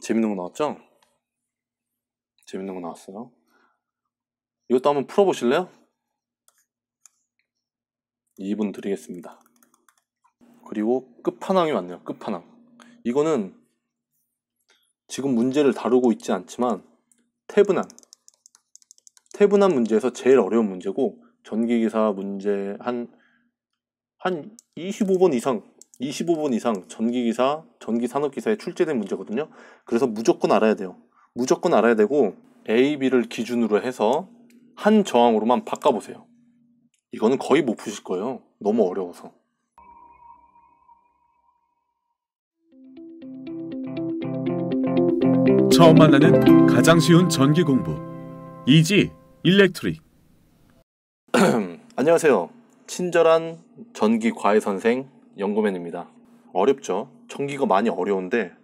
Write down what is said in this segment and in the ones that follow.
재밌는 거 나왔죠? 재밌는 거 나왔어요. 이것도 한번 풀어보실래요? 2분 드리겠습니다. 그리고 끝판왕이 왔네요. 끝판왕. 이거는 지금 문제를 다루고 있지 않지만 태분한 태분한 문제에서 제일 어려운 문제고 전기기사 문제 한한 25번 이상 25분 이상 전기기사, 전기산업기사에 출제된 문제거든요. 그래서 무조건 알아야 돼요. 무조건 알아야 되고 A, B를 기준으로 해서 한 저항으로만 바꿔보세요. 이거는 거의 못 푸실 거예요. 너무 어려워서. 처음 만나는 가장 쉬운 전기 공부 이지 일렉트릭 안녕하세요 친절한 전기 과외 선생 연구맨입니다. 어렵죠. 전기가 많이 어려운데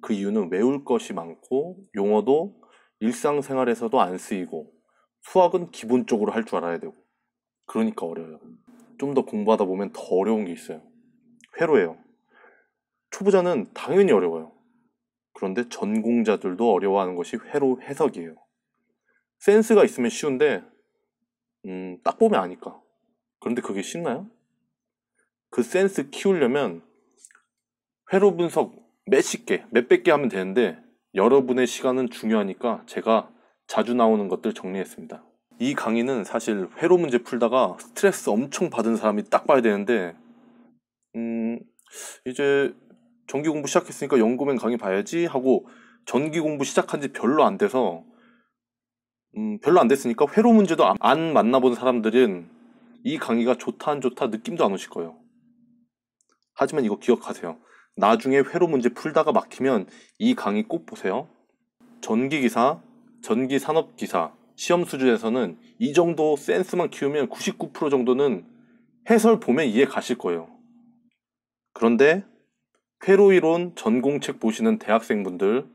그 이유는 외울 것이 많고 용어도 일상생활에서도 안 쓰이고 수학은 기본적으로 할 줄 알아야 되고 그러니까 어려워요. 좀 더 공부하다 보면 더 어려운 게 있어요. 회로예요. 초보자는 당연히 어려워요. 그런데 전공자들도 어려워하는 것이 회로 해석이에요. 센스가 있으면 쉬운데 음, 딱 보면 아니까. 그런데 그게 쉽나요? 그 센스 키우려면 회로 분석 몇십 개, 몇백 개 하면 되는데 여러분의 시간은 중요하니까 제가 자주 나오는 것들 정리했습니다. 이 강의는 사실 회로 문제 풀다가 스트레스 엄청 받은 사람이 딱 봐야 되는데 음 이제 전기 공부 시작했으니까 연구맨 강의 봐야지 하고 전기 공부 시작한 지 별로 안 돼서 음 별로 안 됐으니까 회로 문제도 안, 안 만나본 사람들은 이 강의가 좋다 안 좋다 느낌도 안 오실 거예요. 하지만 이거 기억하세요. 나중에 회로 문제 풀다가 막히면 이 강의 꼭 보세요. 전기기사, 전기산업기사, 시험 수준에서는 이 정도 센스만 키우면 99% 정도는 해설 보면 이해 가실 거예요. 그런데 회로이론 전공책 보시는 대학생분들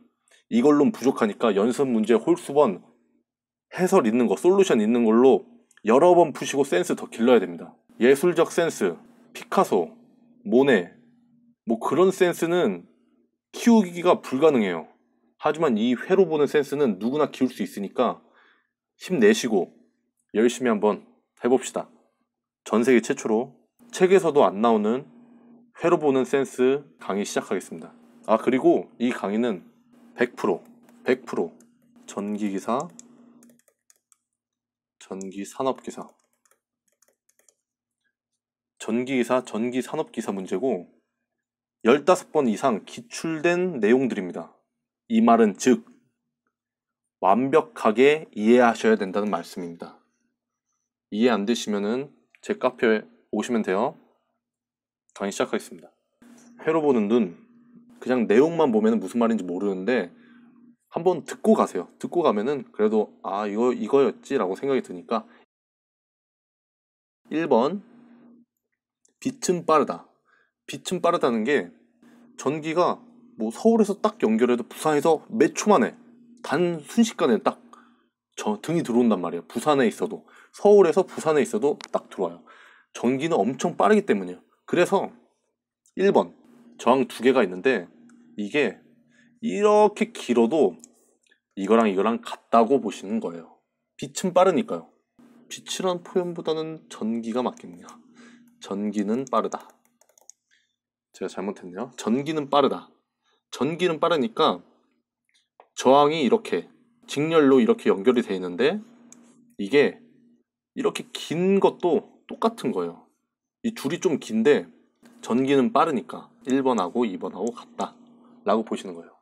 이걸론 부족하니까 연습 문제 홀수번 해설 있는 거, 솔루션 있는 걸로 여러 번 푸시고 센스 더 길러야 됩니다. 예술적 센스, 피카소, 모네 뭐 그런 센스는 키우기가 불가능해요. 하지만 이 회로 보는 센스는 누구나 키울 수 있으니까 힘내시고 열심히 한번 해봅시다. 전 세계 최초로 책에서도 안 나오는 회로 보는 센스 강의 시작하겠습니다. 아, 그리고 이 강의는 100%, 100% 전기기사, 전기산업기사, 전기기사, 전기산업기사 문제고 15번 이상 기출된 내용들입니다. 이 말은 즉 완벽하게 이해하셔야 된다는 말씀입니다. 이해 안 되시면은 제 카페에 오시면 돼요. 강의 시작하겠습니다. 회로 보는 눈. 그냥 내용만 보면 무슨 말인지 모르는데 한번 듣고 가세요. 듣고 가면은 그래도 아 이거 이거였지라고 생각이 드니까 1번 빛은 빠르다. 빛은 빠르다는 게 전기가 뭐 서울에서 딱 연결해도 부산에서 몇 초 만에 단 순식간에 딱 저 등이 들어온단 말이에요. 부산에 있어도 서울에서 부산에 있어도 딱 들어와요. 전기는 엄청 빠르기 때문이에요. 그래서 1번 저항 두 개가 있는데 이게 이렇게 길어도 이거랑 이거랑 같다고 보시는 거예요. 빛은 빠르니까요. 빛이란 표현보다는 전기가 맞겠네요. 전기는 빠르다. 제가 잘못했네요. 전기는 빠르다. 전기는 빠르니까 저항이 이렇게 직렬로 이렇게 연결이 되어 있는데 이게 이렇게 긴 것도 똑같은 거예요. 이 줄이 좀 긴데 전기는 빠르니까 1번하고 2번하고 같다 라고 보시는 거예요.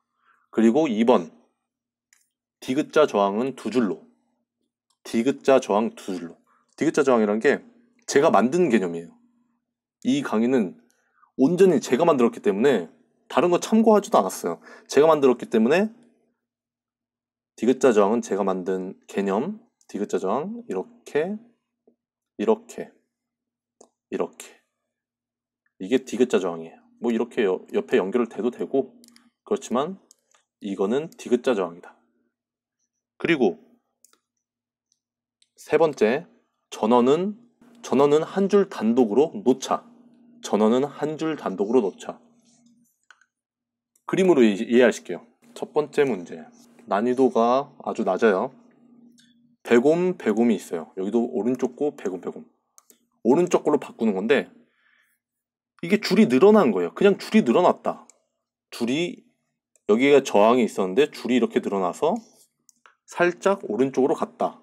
그리고 2번 디귿자 저항은 두 줄로 디귿자 저항 두 줄로 디귿자 저항이란 게 제가 만든 개념이에요. 이 강의는 온전히 제가 만들었기 때문에 다른 거 참고하지도 않았어요. 제가 만들었기 때문에 디귿자 저항은 제가 만든 개념, 디귿자 저항 이렇게 이렇게 이렇게 이게 디귿자 저항이에요. 뭐 이렇게 옆에 연결돼도 을 되고 그렇지만 이거는 디귿자 저항이다. 그리고 세 번째 전원은 전원은 한 줄 단독으로 놓자. 전원은 한 줄 단독으로 놓자. 그림으로 이해하실게요. 첫 번째 문제. 난이도가 아주 낮아요. 배곰, 배곰이 있어요. 여기도 오른쪽 고, 배곰, 배곰. 오른쪽 걸로 바꾸는 건데 이게 줄이 늘어난 거예요. 그냥 줄이 늘어났다. 줄이 여기가 저항이 있었는데 줄이 이렇게 늘어나서 살짝 오른쪽으로 갔다.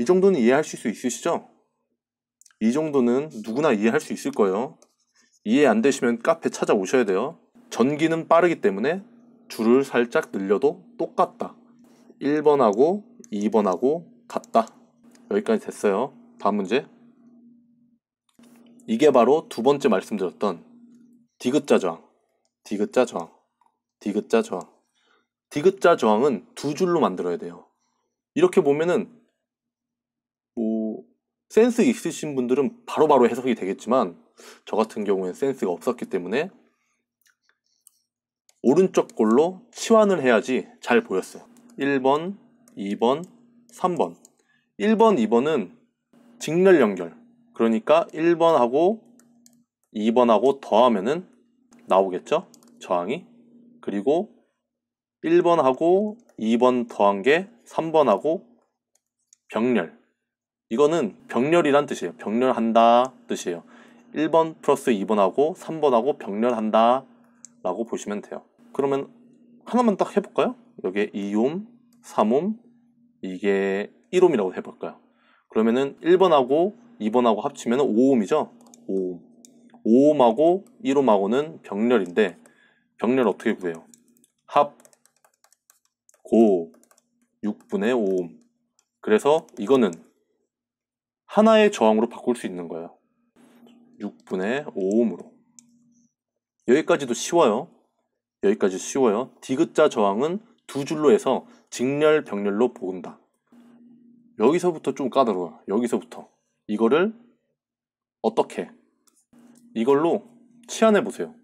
이 정도는 이해할수 있으시죠? 이 정도는 누구나 이해할 수 있을 거예요. 이해 안 되시면 카페 찾아오셔야 돼요. 전기는 빠르기 때문에 줄을 살짝 늘려도 똑같다. 1번하고 2번하고 같다. 여기까지 됐어요. 다음 문제. 이게 바로 두 번째 말씀드렸던 디귿자 저항, 디귿자 저항, 디귿자 저항. 디귿자 저항은 두 줄로 만들어야 돼요. 이렇게 보면은 뭐 센스 있으신 분들은 바로바로 바로 해석이 되겠지만 저 같은 경우엔 센스가 없었기 때문에 오른쪽 골로 치환을 해야지 잘 보였어요. 1번, 2번, 3번. 1번, 2번은 직렬 연결. 그러니까 1번하고 2번하고 더하면은 나오겠죠? 저항이. 그리고 1번하고 2번 더한 게 3번하고 병렬. 이거는 병렬이란 뜻이에요. 병렬한다 뜻이에요. 1번 플러스 2번하고 3번하고 병렬한다 라고 보시면 돼요 그러면 하나만 딱 해볼까요? 여기에 2옴, 3옴, 이게 1옴이라고 해볼까요? 그러면은 1번하고 2번하고 합치면 5옴이죠? 5옴 5옴하고 1옴하고는 병렬인데 병렬 어떻게 구해요? 합, 고, 6분의 5옴 그래서 이거는 하나의 저항으로 바꿀 수 있는 거예요 6분의 5옴으로 여기까지도 쉬워요. 여기까지 쉬워요. 디귿자 저항은 두 줄로 해서 직렬 병렬로 보은다. 여기서부터 좀 까다로워. 여기서부터 이거를 어떻게 이걸로 치안해 보세요.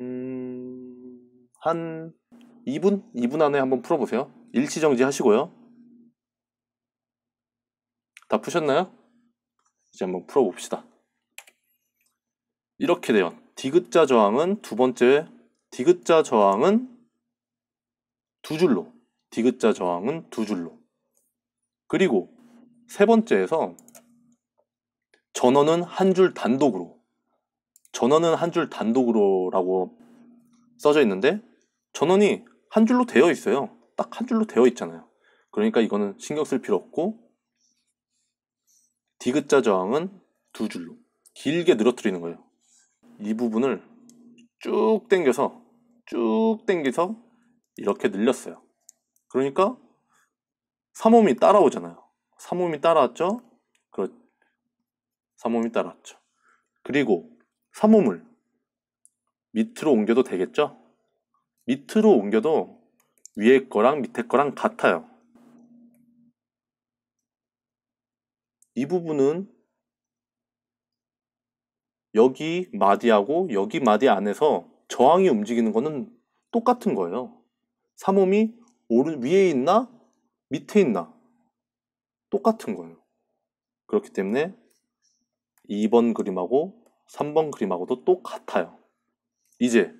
음, 한 2분? 2분 안에 한번 풀어보세요. 일치정지 하시고요. 다 푸셨나요? 이제 한번 풀어봅시다. 이렇게 돼요. 디귿자 저항은 두 번째 디귿자 저항은 두 줄로 디귿자 저항은 두 줄로 그리고 세 번째에서 전원은 한 줄 단독으로 전원은 한 줄 단독으로 라고 써져 있는데 전원이 한 줄로 되어 있어요 딱 한 줄로 되어 있잖아요 그러니까 이거는 신경 쓸 필요 없고 디귿자 저항은 두 줄로 길게 늘어뜨리는 거예요. 이 부분을 쭉 당겨서 쭉 당겨서 이렇게 늘렸어요. 그러니까 3음이 따라오잖아요. 3음이 따라왔죠? 그렇 죠3음이 따라왔죠. 그리고 3음을 밑으로 옮겨도 되겠죠? 밑으로 옮겨도 위에 거랑 밑에 거랑 같아요. 이 부분은 여기 마디하고 여기 마디 안에서 저항이 움직이는 거는 똑같은 거예요. 삼음이 오른 위에 있나 밑에 있나 똑같은 거예요. 그렇기 때문에 2번 그림하고 3번 그림하고도 똑같아요. 이제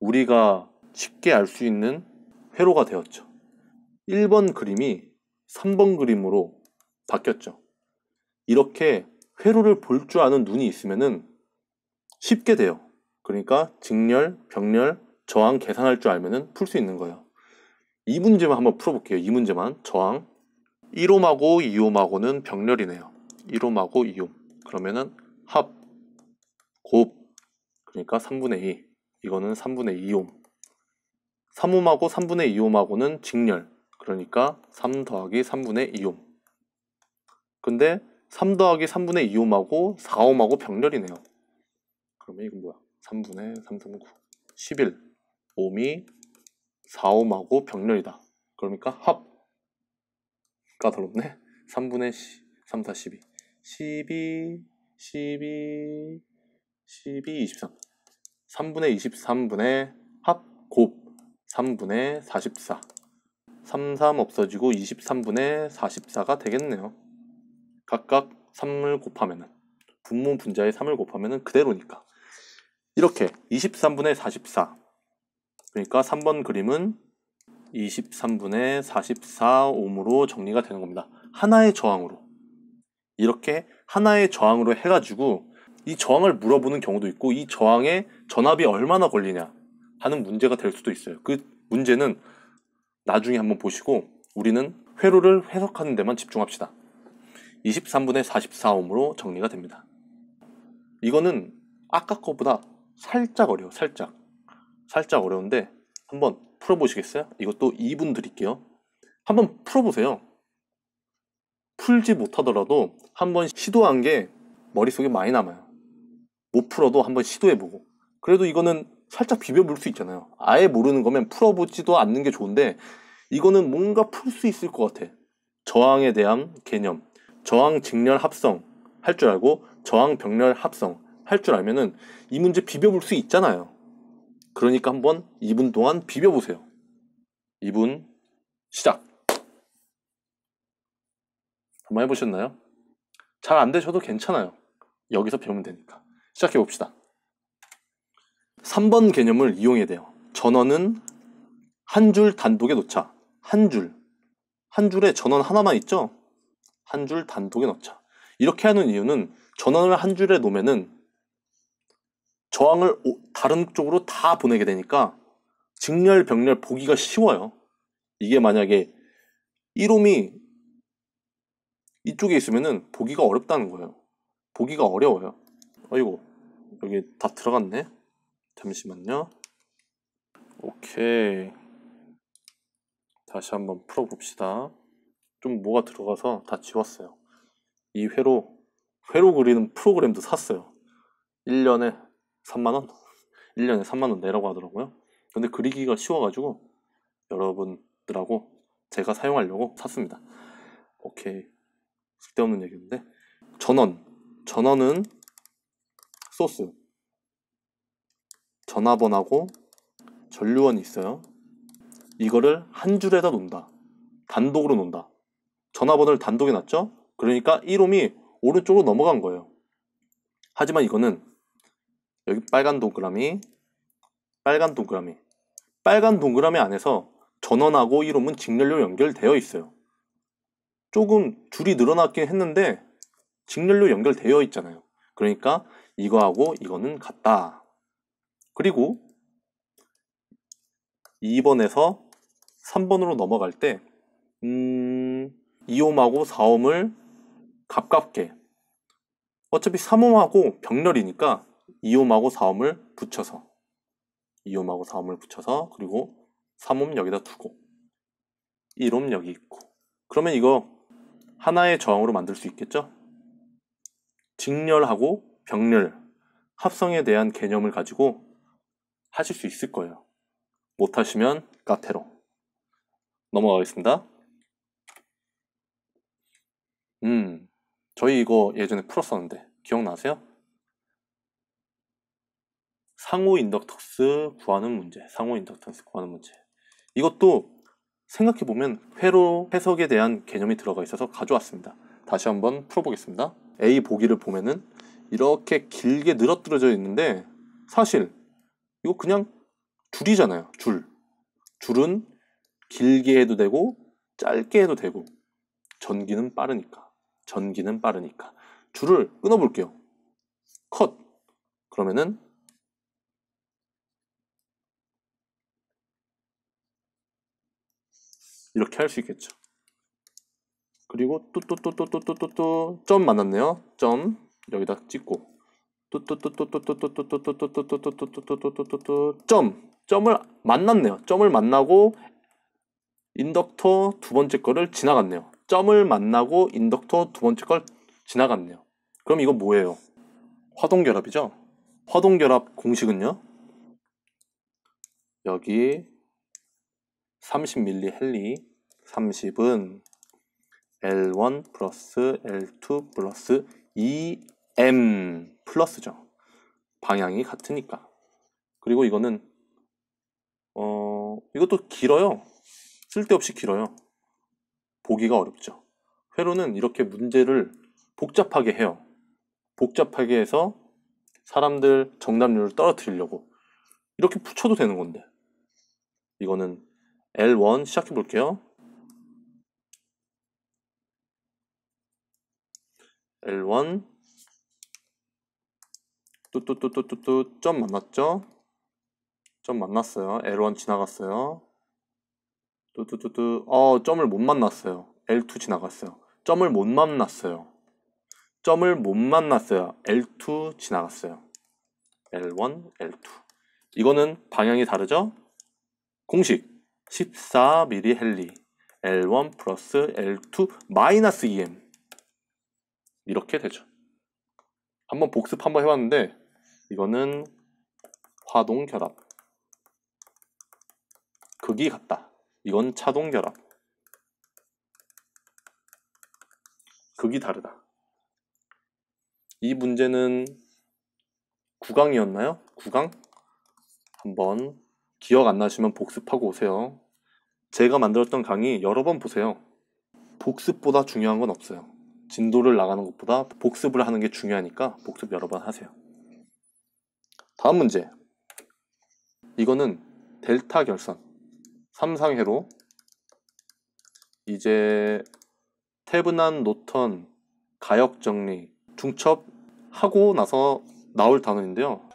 우리가 쉽게 알 수 있는 회로가 되었죠. 1번 그림이 3번 그림으로 바뀌었죠. 이렇게 회로를 볼 줄 아는 눈이 있으면은 쉽게 돼요. 그러니까 직렬, 병렬, 저항 계산할 줄 알면은 풀 수 있는 거예요. 이 문제만 한번 풀어볼게요. 이 문제만 저항 1옴하고 2옴하고는 병렬이네요. 1옴하고 2옴 그러면은 합곱 그러니까 3분의 2 이거는 3분의 2옴 3옴하고 3분의 2옴하고는 직렬 그러니까 3 더하기 3분의 2옴 근데 3 더하기 3분의 2음하고4음하고 병렬이네요. 그러면 이건 뭐야? 3분의 3, 3, 9, 11. 옴이 4음하고 병렬이다. 그러니까 합가 더 높네. 3분의 1 3, 4, 12. 12, 12, 12, 23. 3분의 23분의 합 곱. 3분의 44. 33 없어지고 23분의 44가 되겠네요. 각각 3을 곱하면은 분모 분자의 3을 곱하면 그대로니까 이렇게 23분의 44 그러니까 3번 그림은 23분의 44옴으로 정리가 되는 겁니다. 하나의 저항으로 이렇게 하나의 저항으로 해가지고 이 저항을 물어보는 경우도 있고 이 저항에 전압이 얼마나 걸리냐 하는 문제가 될 수도 있어요. 그 문제는 나중에 한번 보시고 우리는 회로를 해석하는 데만 집중합시다. 23분의 44옴으로 정리가 됩니다. 이거는 아까 거보다 살짝 어려워, 살짝. 살짝 어려운데 한번 풀어보시겠어요? 이것도 2분 드릴게요. 한번 풀어보세요. 풀지 못하더라도 한번 시도한 게 머릿속에 많이 남아요. 못 풀어도 한번 시도해보고. 그래도 이거는 살짝 비벼볼 수 있잖아요. 아예 모르는 거면 풀어보지도 않는 게 좋은데 이거는 뭔가 풀 수 있을 것 같아. 저항에 대한 개념, 저항 직렬 합성 할 줄 알고 저항 병렬 합성 할 줄 알면은 이 문제 비벼볼 수 있잖아요. 그러니까 한번 2분 동안 비벼보세요. 2분 시작. 한번 해보셨나요? 잘 안 되셔도 괜찮아요. 여기서 배우면 되니까. 시작해 봅시다. 3번 개념을 이용해야 돼요. 전원은 한 줄 단독에 놓자. 한 줄. 한 줄에 전원 하나만 있죠? 한줄 단독에 넣자. 이렇게 하는 이유는 전원을 한 줄에 놓으면은 저항을 다른 쪽으로 다 보내게 되니까 직렬, 병렬 보기가 쉬워요. 이게 만약에 1옴이 이쪽에 있으면은 보기가 어렵다는 거예요. 보기가 어려워요. 아이고 여기 다 들어갔네. 잠시만요. 오케이. 다시 한번 풀어봅시다. 좀 뭐가 들어가서 다 지웠어요. 이 회로, 회로 그리는 프로그램도 샀어요. 1년에 3만원? 1년에 3만원 내라고 하더라고요. 근데 그리기가 쉬워가지고 여러분들하고 제가 사용하려고 샀습니다. 오케이. 쓸데없는 얘기인데. 전원. 전원은 소스. 전화번하고 호 전류원이 있어요. 이거를 한 줄에다 논다. 단독으로 논다. 전화번호를 단독에 놨죠? 그러니까 1홈이 오른쪽으로 넘어간 거예요. 하지만 이거는 여기 빨간 동그라미, 빨간 동그라미, 빨간 동그라미 안에서 전원하고 1홈은 직렬로 연결되어 있어요. 조금 줄이 늘어났긴 했는데 직렬로 연결되어 있잖아요. 그러니까 이거하고 이거는 같다. 그리고 2번에서 3번으로 넘어갈 때 음... 이홈하고사홈을 가깝게 어차피 삼홈하고 병렬이니까 이홈하고사홈을 붙여서 이홈하고사홈을 붙여서 그리고 삼홈 여기다 두고 1홈 여기 있고 그러면 이거 하나의 저항으로 만들 수 있겠죠? 직렬하고 병렬 합성에 대한 개념을 가지고 하실 수 있을 거예요. 못하시면 카테로 넘어가겠습니다. 음, 저희 이거 예전에 풀었었는데 기억나세요? 상호 인덕턴스 구하는 문제, 상호 인덕턴스 구하는 문제. 이것도 생각해보면 회로 해석에 대한 개념이 들어가 있어서 가져왔습니다. 다시 한번 풀어보겠습니다. A 보기를 보면은 이렇게 길게 늘어뜨려져 있는데 사실 이거 그냥 줄이잖아요. 줄. 줄은 길게 해도 되고 짧게 해도 되고 전기는 빠르니까. 전기는 빠르니까. 줄을 끊어볼게요. 컷. 그러면은 이렇게 할 수 있겠죠. 그리고 또또또또또또또또점 만났네요. 점 여기다 찍고 또또또또또또또또또또또또또또또또점 점을 만났네요. 점을 만나고 인덕터 두 번째 거를 지나갔네요. 점을 만나고 인덕터 두 번째 걸 지나갔네요. 그럼 이거 뭐예요? 화동결합이죠? 화동결합 공식은요? 여기 30밀리 헨리 30은 L1 플러스 L2 플러스 2M 플러스죠. 방향이 같으니까. 그리고 이거는 어 이것도 길어요. 쓸데없이 길어요. 보기가 어렵죠. 회로는 이렇게 문제를 복잡하게 해요. 복잡하게 해서 사람들 정답률을 떨어뜨리려고 이렇게 붙여도 되는 건데 이거는 L1 시작해 볼게요. L1 뚜뚜뚜뚜뚜뚜 점 만났죠? 점 만났어요. L1 지나갔어요. 뚜뚜뚜뚜 어 점을 못 만났어요 L2 지나갔어요 점을 못 만났어요 점을 못 만났어요 L2 지나갔어요 L1, L2 이거는 방향이 다르죠? 공식 14mm 헨리 L1 플러스 L2 마이너스 EM 이렇게 되죠 한번 복습 한번 해봤는데 이거는 화동 결합 극이 같다 이건 차동 결합. 극이 다르다. 이 문제는 구강이었나요구강 한번 기억 안 나시면 복습하고 오세요. 제가 만들었던 강의 여러 번 보세요. 복습보다 중요한 건 없어요. 진도를 나가는 것보다 복습을 하는 게 중요하니까 복습 여러 번 하세요. 다음 문제. 이거는 델타 결선. 삼상회로 이제 태분한 노턴 가역 정리 중첩 하고 나서 나올 단어인데요.